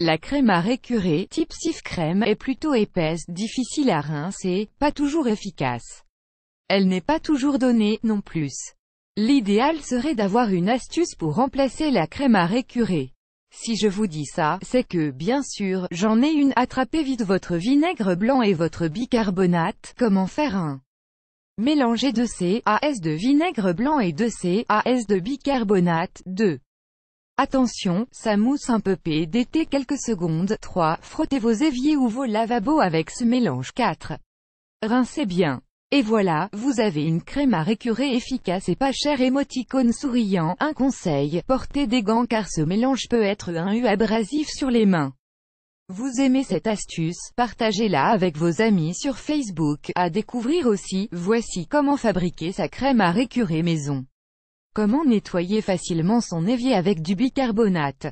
La crème à récurer type sif crème est plutôt épaisse, difficile à rincer, pas toujours efficace. Elle n'est pas toujours donnée, non plus. L'idéal serait d'avoir une astuce pour remplacer la crème à récurer. Si je vous dis ça, c'est que, bien sûr, j'en ai une, attrapez vite votre vinaigre blanc et votre bicarbonate, comment faire un Mélangez 2 s de vinaigre blanc et 2 s de bicarbonate, 2. Attention, ça mousse un peu PDT quelques secondes. 3. Frottez vos éviers ou vos lavabos avec ce mélange. 4. Rincez bien. Et voilà, vous avez une crème à récurer efficace et pas chère émoticône souriant. Un conseil, portez des gants car ce mélange peut être un U abrasif sur les mains. Vous aimez cette astuce, partagez-la avec vos amis sur Facebook. À découvrir aussi, voici comment fabriquer sa crème à récurer maison. Comment nettoyer facilement son évier avec du bicarbonate